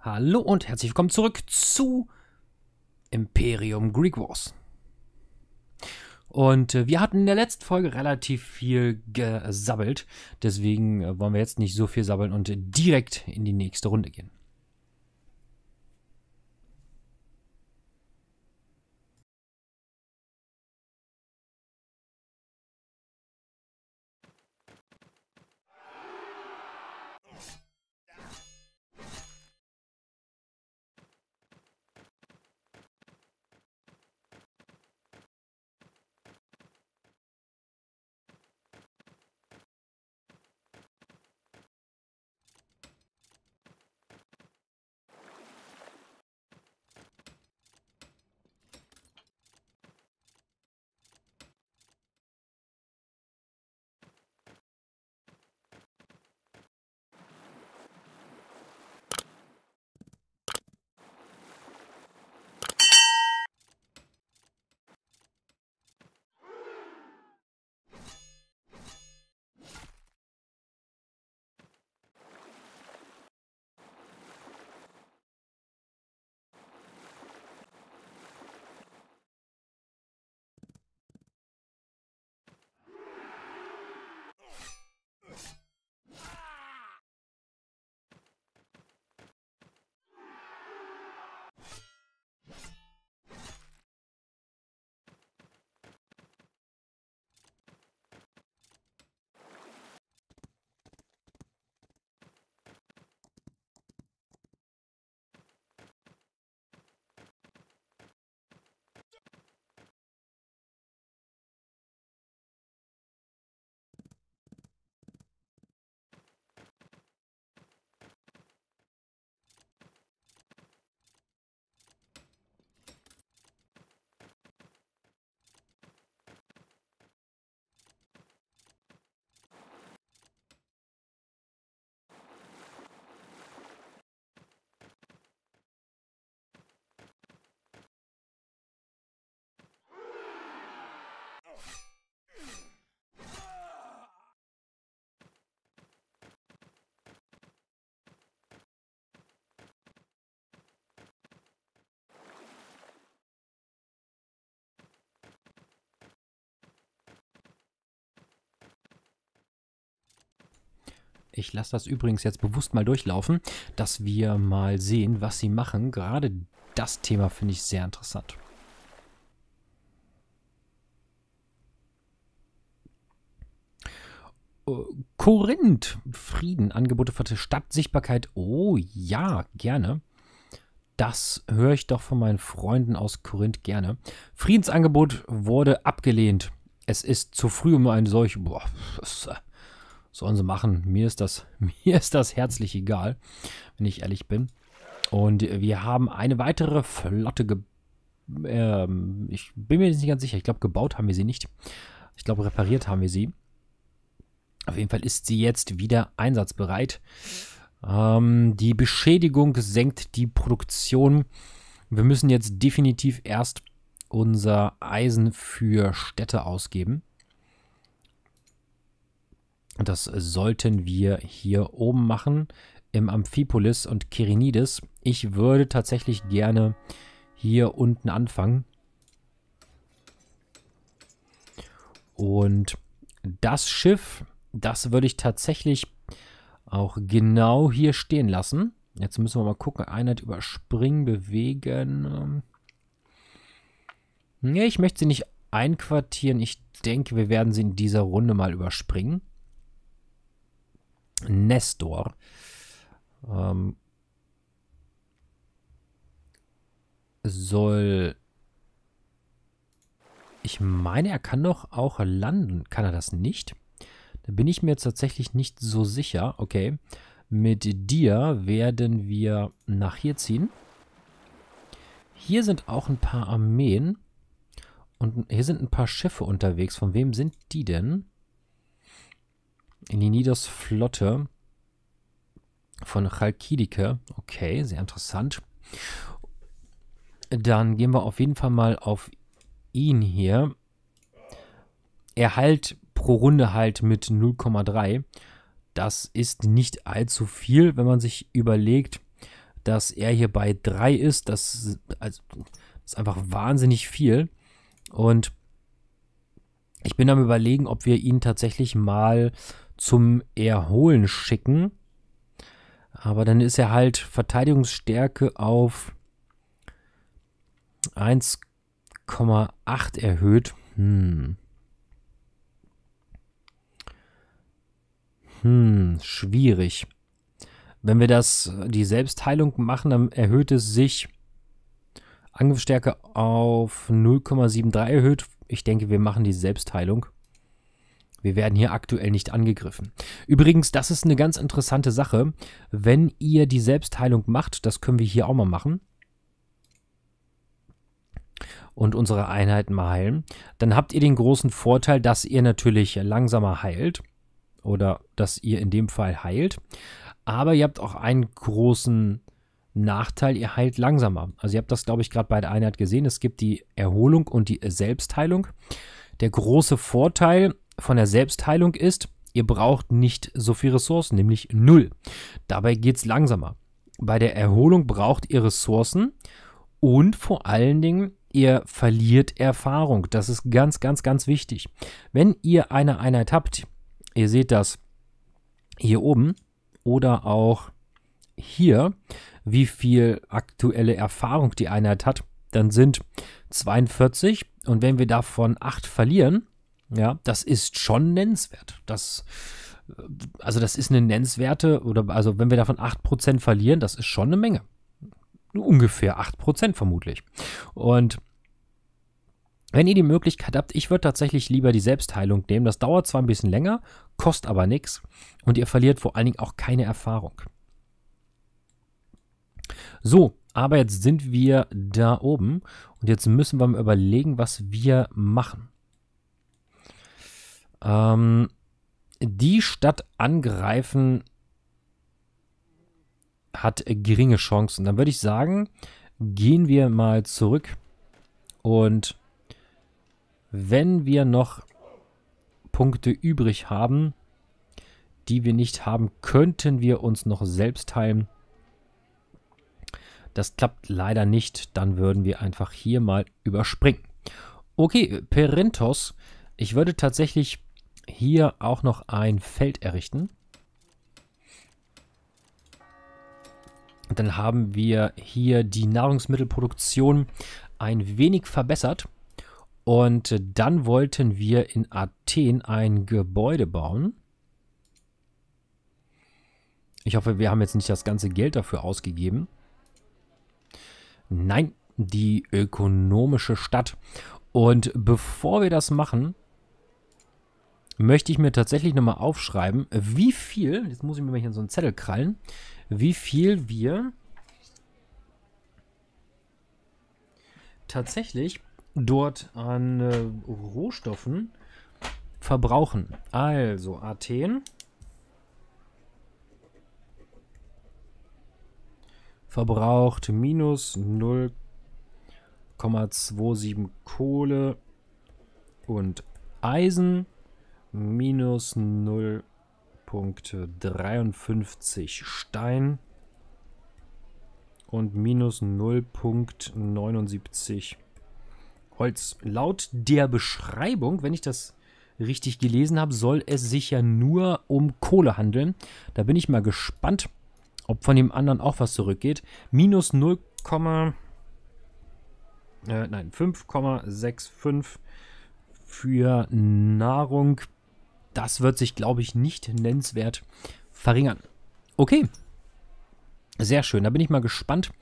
Hallo und herzlich willkommen zurück zu Imperium Greek Wars. Und äh, wir hatten in der letzten Folge relativ viel gesabbelt, deswegen äh, wollen wir jetzt nicht so viel sabbeln und direkt in die nächste Runde gehen. Ich lasse das übrigens jetzt bewusst mal durchlaufen, dass wir mal sehen, was sie machen. Gerade das Thema finde ich sehr interessant. Äh, Korinth, Frieden, Angebote für Stadt, Sichtbarkeit. Oh ja, gerne. Das höre ich doch von meinen Freunden aus Korinth gerne. Friedensangebot wurde abgelehnt. Es ist zu früh, um ein solches. Boah, sollen sie machen. Mir ist das, mir ist das herzlich egal, wenn ich ehrlich bin. Und wir haben eine weitere Flotte gebaut. Ähm, ich bin mir nicht ganz sicher. Ich glaube, gebaut haben wir sie nicht. Ich glaube, repariert haben wir sie. Auf jeden Fall ist sie jetzt wieder einsatzbereit. Ähm, die Beschädigung senkt die Produktion. Wir müssen jetzt definitiv erst unser Eisen für Städte ausgeben. Das sollten wir hier oben machen im Amphipolis und Kirinides. Ich würde tatsächlich gerne hier unten anfangen. Und das Schiff, das würde ich tatsächlich auch genau hier stehen lassen. Jetzt müssen wir mal gucken. Einheit überspringen, bewegen. Nee, ich möchte sie nicht einquartieren. Ich denke, wir werden sie in dieser Runde mal überspringen. Nestor. Ähm, soll... Ich meine, er kann doch auch landen. Kann er das nicht? Da bin ich mir jetzt tatsächlich nicht so sicher. Okay. Mit dir werden wir nach hier ziehen. Hier sind auch ein paar Armeen. Und hier sind ein paar Schiffe unterwegs. Von wem sind die denn? in die Nidos-Flotte von Chalkidike. Okay, sehr interessant. Dann gehen wir auf jeden Fall mal auf ihn hier. Er heilt pro Runde halt mit 0,3. Das ist nicht allzu viel, wenn man sich überlegt, dass er hier bei 3 ist. das ist einfach wahnsinnig viel. Und ich bin am überlegen, ob wir ihn tatsächlich mal zum Erholen schicken. Aber dann ist er halt Verteidigungsstärke auf 1,8 erhöht. Hm. Hm, schwierig. Wenn wir das, die Selbstheilung machen, dann erhöht es sich Angriffsstärke auf 0,73 erhöht. Ich denke, wir machen die Selbstheilung. Wir werden hier aktuell nicht angegriffen. Übrigens, das ist eine ganz interessante Sache. Wenn ihr die Selbstheilung macht, das können wir hier auch mal machen, und unsere Einheiten mal heilen, dann habt ihr den großen Vorteil, dass ihr natürlich langsamer heilt oder dass ihr in dem Fall heilt, aber ihr habt auch einen großen Nachteil, ihr heilt langsamer. Also ihr habt das, glaube ich, gerade bei der Einheit gesehen. Es gibt die Erholung und die Selbstheilung. Der große Vorteil von der Selbstheilung ist, ihr braucht nicht so viel Ressourcen, nämlich null. Dabei geht es langsamer. Bei der Erholung braucht ihr Ressourcen und vor allen Dingen ihr verliert Erfahrung. Das ist ganz, ganz, ganz wichtig. Wenn ihr eine Einheit habt, ihr seht das hier oben oder auch hier, wie viel aktuelle Erfahrung die Einheit hat, dann sind 42 und wenn wir davon 8 verlieren, ja, das ist schon nennenswert. Das, äh, also das ist eine nennenswerte, oder also wenn wir davon 8% verlieren, das ist schon eine Menge. Ungefähr 8% vermutlich. Und wenn ihr die Möglichkeit habt, ich würde tatsächlich lieber die Selbstheilung nehmen. Das dauert zwar ein bisschen länger, kostet aber nichts und ihr verliert vor allen Dingen auch keine Erfahrung. So, aber jetzt sind wir da oben und jetzt müssen wir mal überlegen, was wir machen. Ähm, die Stadt angreifen hat geringe Chancen. Dann würde ich sagen, gehen wir mal zurück und wenn wir noch Punkte übrig haben, die wir nicht haben, könnten wir uns noch selbst heilen. Das klappt leider nicht. Dann würden wir einfach hier mal überspringen. Okay, Perintos. Ich würde tatsächlich hier auch noch ein Feld errichten. Und dann haben wir hier die Nahrungsmittelproduktion ein wenig verbessert. Und dann wollten wir in Athen ein Gebäude bauen. Ich hoffe, wir haben jetzt nicht das ganze Geld dafür ausgegeben. Nein, die ökonomische Stadt. Und bevor wir das machen, möchte ich mir tatsächlich nochmal aufschreiben, wie viel, jetzt muss ich mir mal hier so einen Zettel krallen, wie viel wir tatsächlich dort an äh, Rohstoffen verbrauchen. Also Athen verbraucht minus 0,27 Kohle und Eisen. Minus 0.53 Stein und minus 0.79 Holz. Laut der Beschreibung, wenn ich das richtig gelesen habe, soll es sich ja nur um Kohle handeln. Da bin ich mal gespannt, ob von dem anderen auch was zurückgeht. Minus 0, äh, nein, 5,65 für Nahrung das wird sich, glaube ich, nicht nennenswert verringern. Okay. Sehr schön. Da bin ich mal gespannt,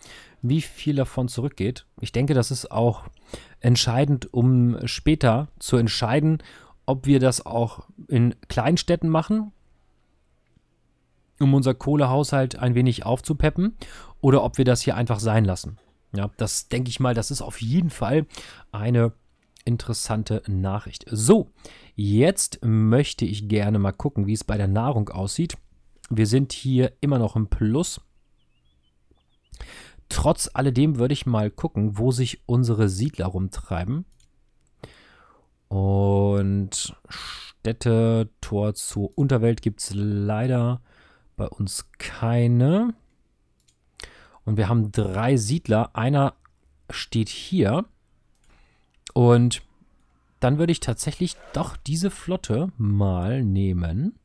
wie viel davon zurückgeht. Ich denke, das ist auch entscheidend, um später zu entscheiden, ob wir das auch in Kleinstädten machen, um unser Kohlehaushalt ein wenig aufzupeppen, oder ob wir das hier einfach sein lassen. Ja, das denke ich mal, das ist auf jeden Fall eine interessante Nachricht. So, Jetzt möchte ich gerne mal gucken, wie es bei der Nahrung aussieht. Wir sind hier immer noch im Plus. Trotz alledem würde ich mal gucken, wo sich unsere Siedler rumtreiben. Und Städte, Tor zur Unterwelt gibt es leider bei uns keine. Und wir haben drei Siedler. Einer steht hier. Und dann würde ich tatsächlich doch diese Flotte mal nehmen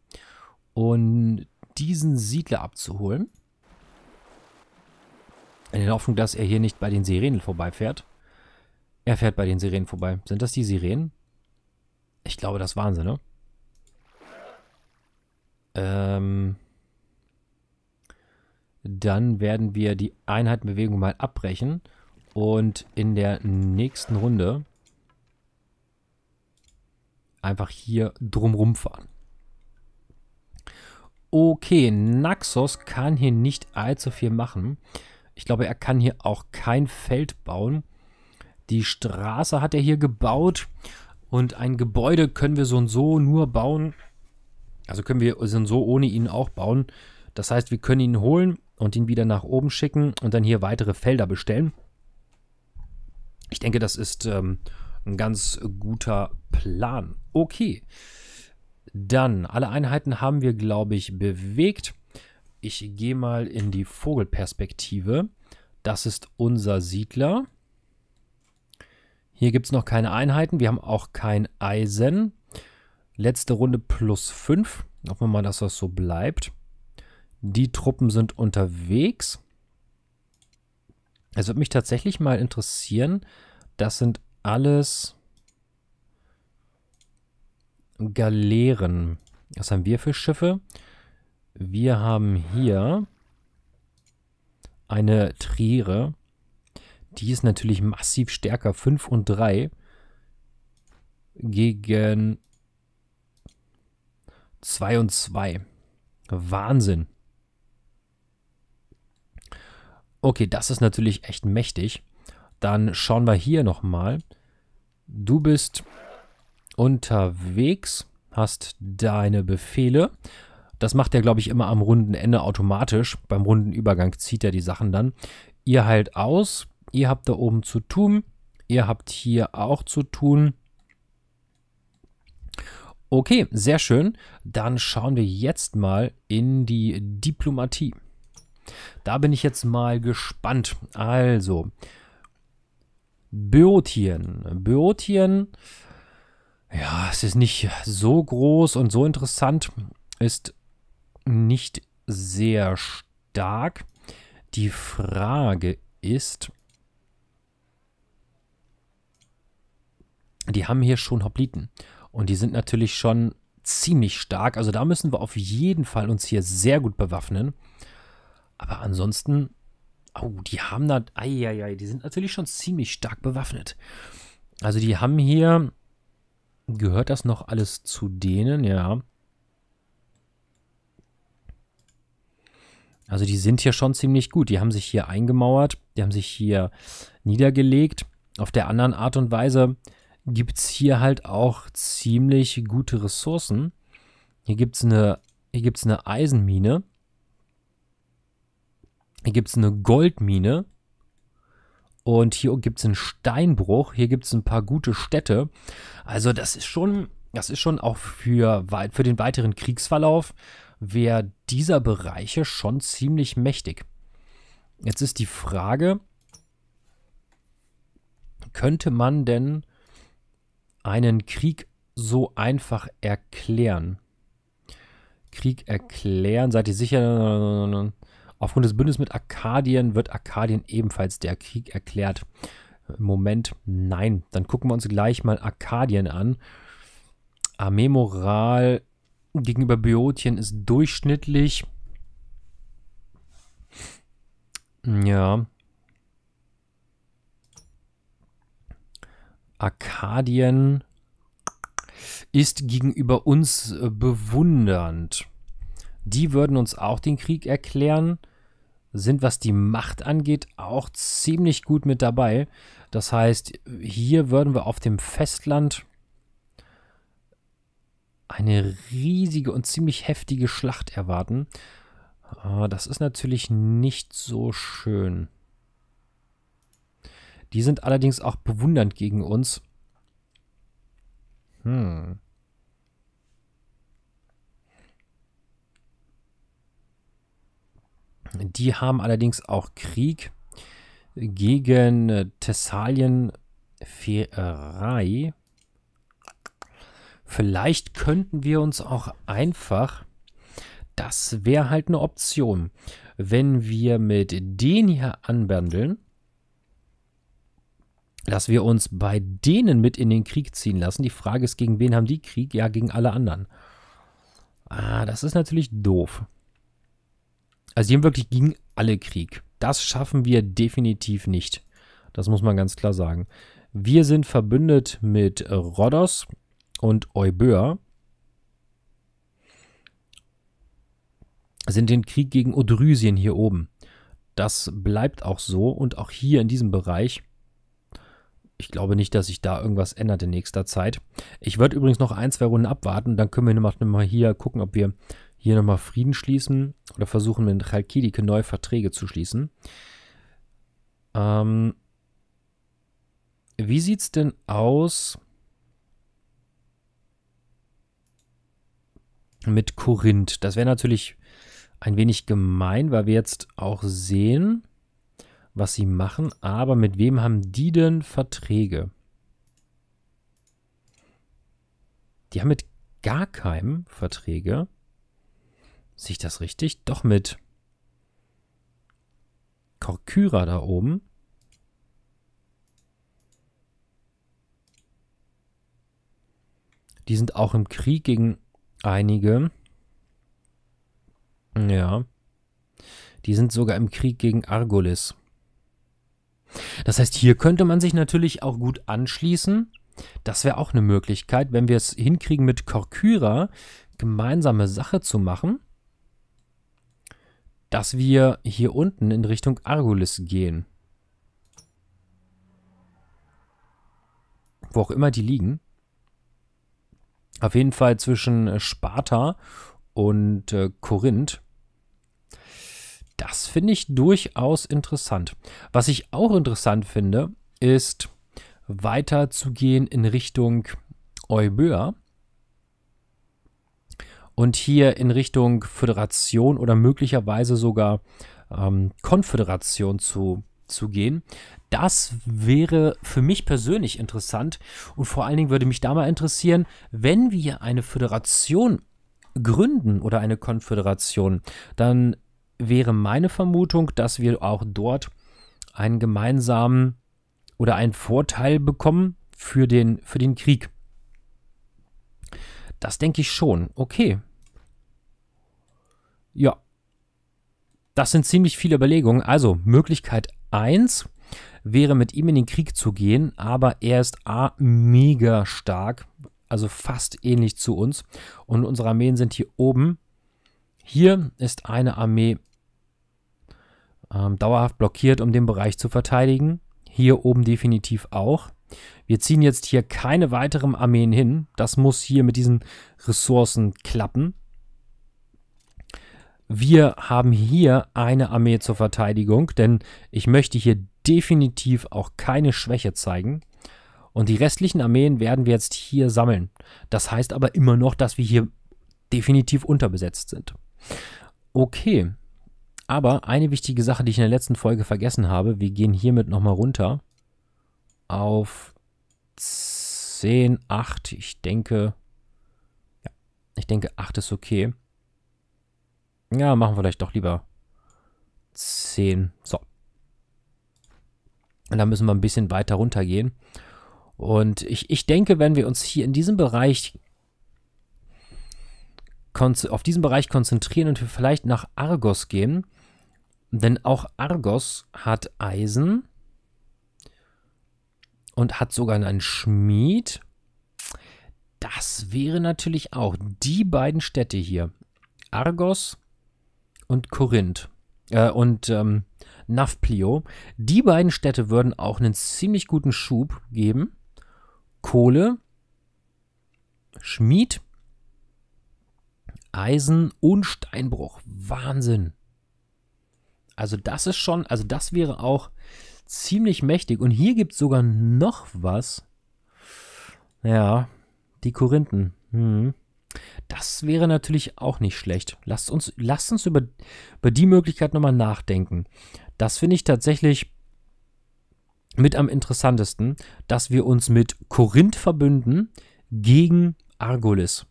und diesen Siedler abzuholen. In der Hoffnung, dass er hier nicht bei den Sirenen vorbeifährt. Er fährt bei den Sirenen vorbei. Sind das die Sirenen? Ich glaube, das waren sie, ne? Ähm... Dann werden wir die Einheitenbewegung mal abbrechen und in der nächsten Runde einfach hier drumrum fahren. Okay, Naxos kann hier nicht allzu viel machen. Ich glaube, er kann hier auch kein Feld bauen. Die Straße hat er hier gebaut und ein Gebäude können wir so und so nur bauen. Also können wir so und so ohne ihn auch bauen. Das heißt, wir können ihn holen und ihn wieder nach oben schicken und dann hier weitere Felder bestellen. Ich denke, das ist ähm, ein ganz guter Plan. Okay. Dann, alle Einheiten haben wir, glaube ich, bewegt. Ich gehe mal in die Vogelperspektive. Das ist unser Siedler. Hier gibt es noch keine Einheiten. Wir haben auch kein Eisen. Letzte Runde plus 5. Hoffen wir mal, dass das so bleibt. Die Truppen sind unterwegs. Es wird mich tatsächlich mal interessieren, das sind alles Galeeren. Was haben wir für Schiffe? Wir haben hier eine Triere. Die ist natürlich massiv stärker. 5 und 3 gegen 2 und 2. Wahnsinn. Okay, das ist natürlich echt mächtig. Dann schauen wir hier nochmal. Du bist unterwegs, hast deine Befehle. Das macht er, glaube ich, immer am runden Ende automatisch. Beim runden Übergang zieht er die Sachen dann. Ihr heilt aus. Ihr habt da oben zu tun. Ihr habt hier auch zu tun. Okay, sehr schön. Dann schauen wir jetzt mal in die Diplomatie. Da bin ich jetzt mal gespannt. Also, Böotien. Böotien, ja, es ist nicht so groß und so interessant, ist nicht sehr stark. Die Frage ist, die haben hier schon Hopliten und die sind natürlich schon ziemlich stark. Also da müssen wir auf jeden Fall uns hier sehr gut bewaffnen. Aber ansonsten Oh, die haben da. Eieiei, die sind natürlich schon ziemlich stark bewaffnet. Also die haben hier. Gehört das noch alles zu denen? Ja. Also die sind hier schon ziemlich gut. Die haben sich hier eingemauert, die haben sich hier niedergelegt. Auf der anderen Art und Weise gibt es hier halt auch ziemlich gute Ressourcen. Hier gibt es eine, eine Eisenmine. Hier gibt es eine Goldmine. Und hier gibt es einen Steinbruch. Hier gibt es ein paar gute Städte. Also das ist schon, das ist schon auch für, für den weiteren Kriegsverlauf wäre dieser Bereiche schon ziemlich mächtig. Jetzt ist die Frage, könnte man denn einen Krieg so einfach erklären? Krieg erklären, seid ihr sicher? Aufgrund des Bündnisses mit Arkadien wird Arkadien ebenfalls der Krieg erklärt. Moment nein. Dann gucken wir uns gleich mal Arkadien an. Armeemoral gegenüber Böotien ist durchschnittlich. Ja. Arkadien ist gegenüber uns äh, bewundernd. Die würden uns auch den Krieg erklären sind, was die Macht angeht, auch ziemlich gut mit dabei. Das heißt, hier würden wir auf dem Festland eine riesige und ziemlich heftige Schlacht erwarten. Ah, das ist natürlich nicht so schön. Die sind allerdings auch bewundernd gegen uns. Hm. Die haben allerdings auch Krieg gegen Thessalien Ferei. Vielleicht könnten wir uns auch einfach, das wäre halt eine Option, wenn wir mit denen hier anbandeln, dass wir uns bei denen mit in den Krieg ziehen lassen. Die Frage ist, gegen wen haben die Krieg? Ja, gegen alle anderen. Ah, das ist natürlich doof. Also die haben wirklich gegen alle Krieg. Das schaffen wir definitiv nicht. Das muss man ganz klar sagen. Wir sind verbündet mit Rhodos und Euböa. Sind den Krieg gegen Odrysien hier oben. Das bleibt auch so und auch hier in diesem Bereich. Ich glaube nicht, dass sich da irgendwas ändert in nächster Zeit. Ich würde übrigens noch ein, zwei Runden abwarten. Dann können wir nochmal hier gucken, ob wir hier nochmal Frieden schließen oder versuchen mit Chalkidike neue Verträge zu schließen. Ähm, wie es denn aus mit Korinth? Das wäre natürlich ein wenig gemein, weil wir jetzt auch sehen, was sie machen. Aber mit wem haben die denn Verträge? Die haben mit gar keinem Verträge sich das richtig? Doch mit Korkyra da oben. Die sind auch im Krieg gegen einige. Ja. Die sind sogar im Krieg gegen Argolis. Das heißt, hier könnte man sich natürlich auch gut anschließen. Das wäre auch eine Möglichkeit, wenn wir es hinkriegen, mit Korkyra gemeinsame Sache zu machen dass wir hier unten in Richtung Argolis gehen. Wo auch immer die liegen. Auf jeden Fall zwischen äh, Sparta und äh, Korinth. Das finde ich durchaus interessant. Was ich auch interessant finde, ist weiter zu gehen in Richtung Euböa und hier in Richtung Föderation oder möglicherweise sogar ähm, Konföderation zu, zu gehen. Das wäre für mich persönlich interessant und vor allen Dingen würde mich da mal interessieren, wenn wir eine Föderation gründen oder eine Konföderation, dann wäre meine Vermutung, dass wir auch dort einen gemeinsamen oder einen Vorteil bekommen für den, für den Krieg. Das denke ich schon. Okay, ja. Das sind ziemlich viele Überlegungen. Also, Möglichkeit 1 wäre mit ihm in den Krieg zu gehen, aber er ist A, mega stark, also fast ähnlich zu uns. Und unsere Armeen sind hier oben. Hier ist eine Armee ähm, dauerhaft blockiert, um den Bereich zu verteidigen. Hier oben definitiv auch. Wir ziehen jetzt hier keine weiteren Armeen hin. Das muss hier mit diesen Ressourcen klappen wir haben hier eine Armee zur Verteidigung, denn ich möchte hier definitiv auch keine Schwäche zeigen. Und die restlichen Armeen werden wir jetzt hier sammeln. Das heißt aber immer noch, dass wir hier definitiv unterbesetzt sind. Okay, aber eine wichtige Sache, die ich in der letzten Folge vergessen habe, wir gehen hiermit nochmal runter auf 10, 8. Ich denke, ja, ich denke 8 ist okay. Ja, machen wir vielleicht doch lieber 10. So. Und dann müssen wir ein bisschen weiter runter gehen. Und ich, ich denke, wenn wir uns hier in diesem Bereich auf diesen Bereich konzentrieren und wir vielleicht nach Argos gehen, denn auch Argos hat Eisen und hat sogar einen Schmied. Das wäre natürlich auch die beiden Städte hier. Argos und Korinth äh, und ähm, Nafplio. Die beiden Städte würden auch einen ziemlich guten Schub geben. Kohle, Schmied, Eisen und Steinbruch. Wahnsinn. Also das ist schon, also das wäre auch ziemlich mächtig. Und hier gibt es sogar noch was. Ja, die Korinthen. Hm. Das wäre natürlich auch nicht schlecht. Lasst uns, lasst uns über, über die Möglichkeit nochmal nachdenken. Das finde ich tatsächlich mit am interessantesten, dass wir uns mit Korinth verbünden gegen Argolis.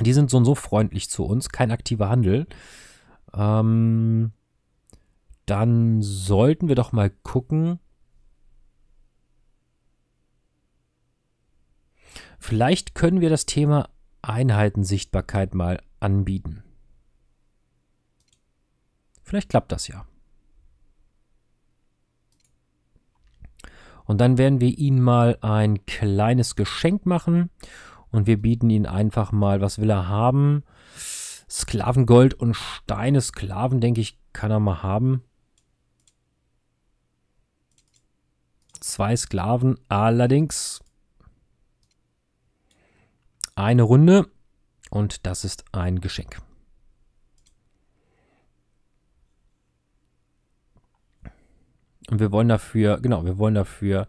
Die sind so und so freundlich zu uns, kein aktiver Handel. Ähm, dann sollten wir doch mal gucken, Vielleicht können wir das Thema Einheitensichtbarkeit mal anbieten. Vielleicht klappt das ja. Und dann werden wir ihn mal ein kleines Geschenk machen und wir bieten ihn einfach mal, was will er haben? Sklavengold und Steine, Sklaven, denke ich, kann er mal haben. Zwei Sklaven, allerdings eine Runde und das ist ein Geschenk. Und wir wollen dafür, genau, wir wollen dafür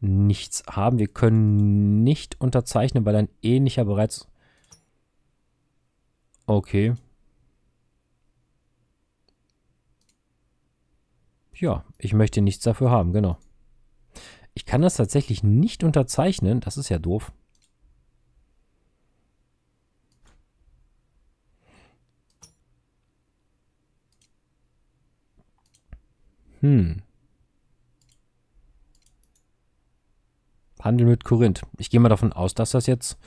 nichts haben. Wir können nicht unterzeichnen, weil ein ähnlicher bereits... Okay. Ja, ich möchte nichts dafür haben, genau. Ich kann das tatsächlich nicht unterzeichnen. Das ist ja doof. Hm. Handel mit Korinth. Ich gehe mal davon aus, dass das jetzt,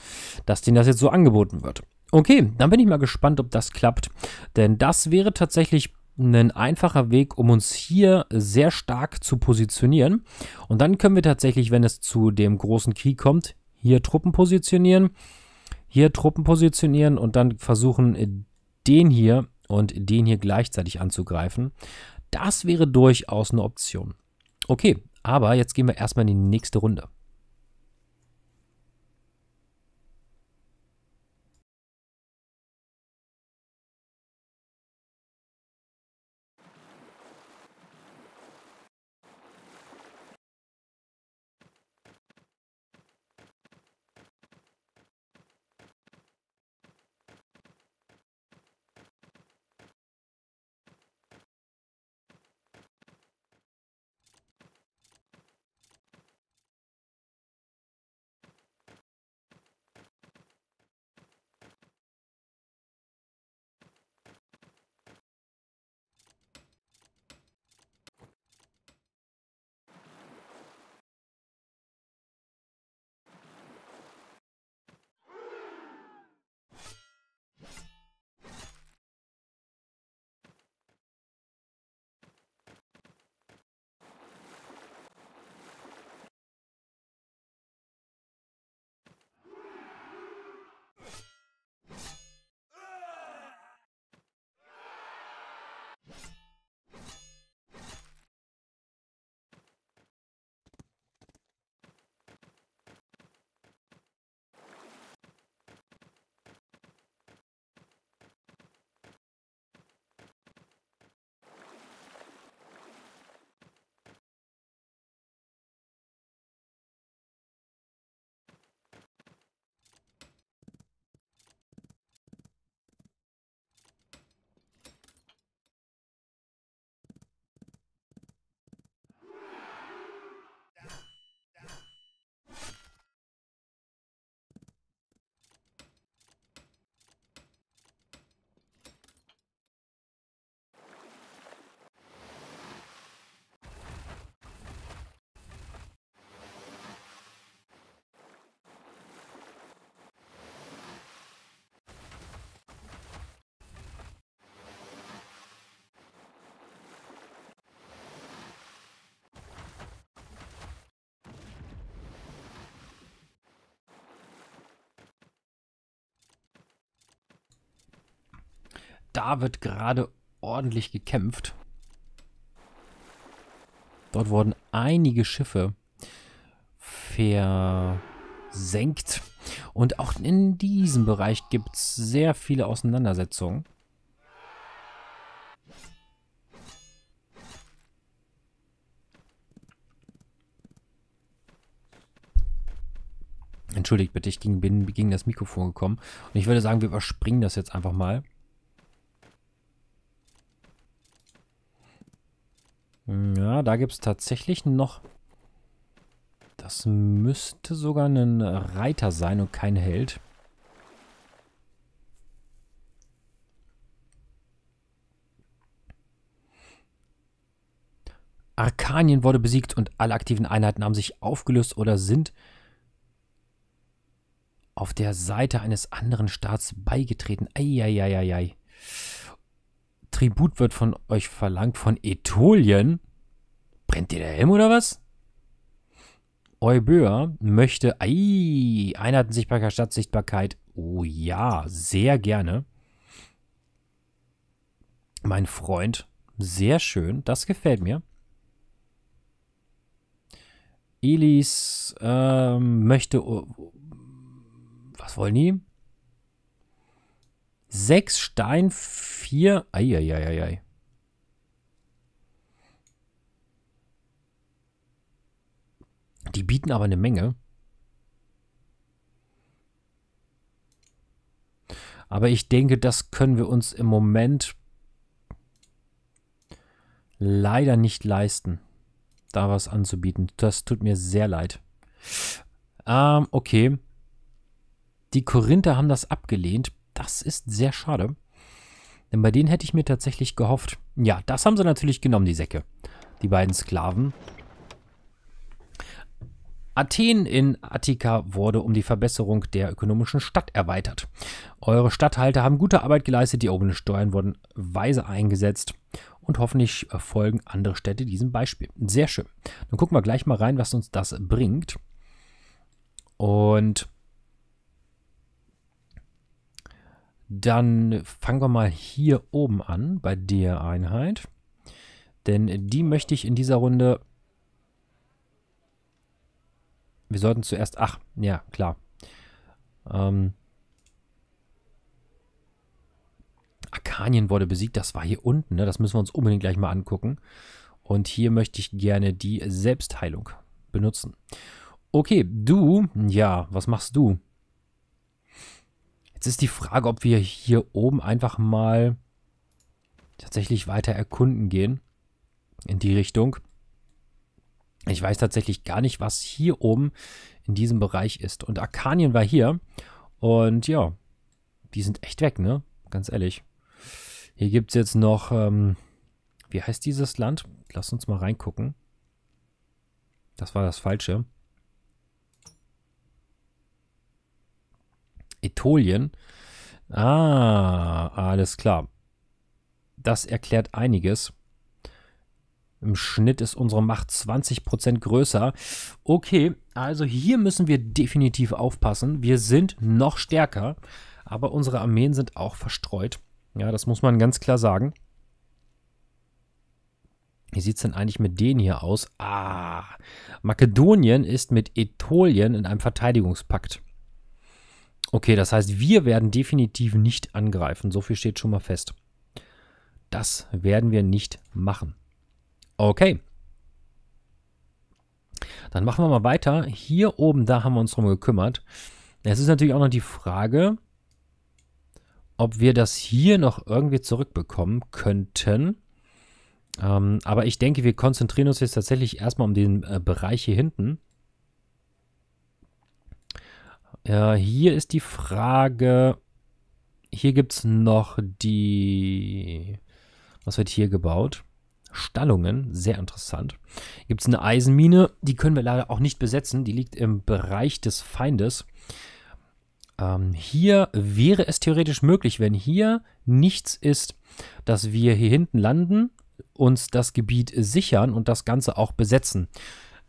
dass denen das jetzt so angeboten wird. Okay, dann bin ich mal gespannt, ob das klappt. Denn das wäre tatsächlich ein einfacher Weg, um uns hier sehr stark zu positionieren. Und dann können wir tatsächlich, wenn es zu dem großen Krieg kommt, hier Truppen positionieren, hier Truppen positionieren und dann versuchen, den hier und den hier gleichzeitig anzugreifen. Das wäre durchaus eine Option. Okay, aber jetzt gehen wir erstmal in die nächste Runde. da wird gerade ordentlich gekämpft. Dort wurden einige Schiffe versenkt. Und auch in diesem Bereich gibt es sehr viele Auseinandersetzungen. Entschuldigt bitte, ich bin gegen das Mikrofon gekommen. Und ich würde sagen, wir überspringen das jetzt einfach mal. Ja, da gibt es tatsächlich noch... Das müsste sogar ein Reiter sein und kein Held. Arkanien wurde besiegt und alle aktiven Einheiten haben sich aufgelöst oder sind auf der Seite eines anderen Staats beigetreten. Eieieiei. Ei, ei, ei, ei. Tribut wird von euch verlangt, von Etolien? Brennt dir der Helm oder was? Euböa möchte, ei, Einheitensichtbarkeit, Stadtsichtbarkeit. Oh ja, sehr gerne. Mein Freund, sehr schön, das gefällt mir. Elis ähm, möchte, oh, was wollen die? 6 Stein, 4. Eieieiei. Die bieten aber eine Menge. Aber ich denke, das können wir uns im Moment leider nicht leisten, da was anzubieten. Das tut mir sehr leid. Ähm, okay. Die Korinther haben das abgelehnt. Das ist sehr schade. Denn bei denen hätte ich mir tatsächlich gehofft. Ja, das haben sie natürlich genommen, die Säcke. Die beiden Sklaven. Athen in Attika wurde um die Verbesserung der ökonomischen Stadt erweitert. Eure Stadthalter haben gute Arbeit geleistet, die erhobenen Steuern wurden weise eingesetzt und hoffentlich folgen andere Städte diesem Beispiel. Sehr schön. Dann gucken wir gleich mal rein, was uns das bringt. Und Dann fangen wir mal hier oben an, bei der Einheit. Denn die möchte ich in dieser Runde... Wir sollten zuerst... Ach, ja, klar. Ähm... Arkanien wurde besiegt, das war hier unten. Ne? Das müssen wir uns unbedingt gleich mal angucken. Und hier möchte ich gerne die Selbstheilung benutzen. Okay, du, ja, was machst du? Jetzt ist die Frage, ob wir hier oben einfach mal tatsächlich weiter erkunden gehen. In die Richtung. Ich weiß tatsächlich gar nicht, was hier oben in diesem Bereich ist. Und Arkanien war hier. Und ja, die sind echt weg, ne? Ganz ehrlich. Hier gibt es jetzt noch, ähm, wie heißt dieses Land? Lass uns mal reingucken. Das war das Falsche. Ätolien. Ah, alles klar. Das erklärt einiges. Im Schnitt ist unsere Macht 20% größer. Okay, also hier müssen wir definitiv aufpassen. Wir sind noch stärker, aber unsere Armeen sind auch verstreut. Ja, das muss man ganz klar sagen. Wie sieht es denn eigentlich mit denen hier aus? Ah, Makedonien ist mit Ätolien in einem Verteidigungspakt. Okay, das heißt, wir werden definitiv nicht angreifen. So viel steht schon mal fest. Das werden wir nicht machen. Okay. Dann machen wir mal weiter. Hier oben, da haben wir uns drum gekümmert. Es ist natürlich auch noch die Frage, ob wir das hier noch irgendwie zurückbekommen könnten. Ähm, aber ich denke, wir konzentrieren uns jetzt tatsächlich erstmal um den äh, Bereich hier hinten. Ja, äh, hier ist die Frage. Hier gibt es noch die. Was wird hier gebaut? Stallungen, sehr interessant. Gibt es eine Eisenmine, die können wir leider auch nicht besetzen, die liegt im Bereich des Feindes. Ähm, hier wäre es theoretisch möglich, wenn hier nichts ist, dass wir hier hinten landen, uns das Gebiet sichern und das Ganze auch besetzen.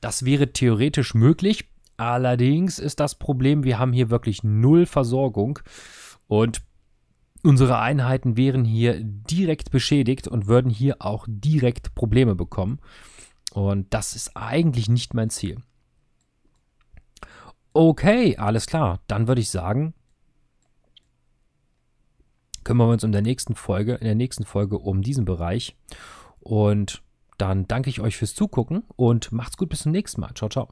Das wäre theoretisch möglich. Allerdings ist das Problem, wir haben hier wirklich null Versorgung und unsere Einheiten wären hier direkt beschädigt und würden hier auch direkt Probleme bekommen. Und das ist eigentlich nicht mein Ziel. Okay, alles klar. Dann würde ich sagen, kümmern wir uns in der nächsten Folge, in der nächsten Folge um diesen Bereich. Und dann danke ich euch fürs Zugucken und macht's gut bis zum nächsten Mal. Ciao, ciao.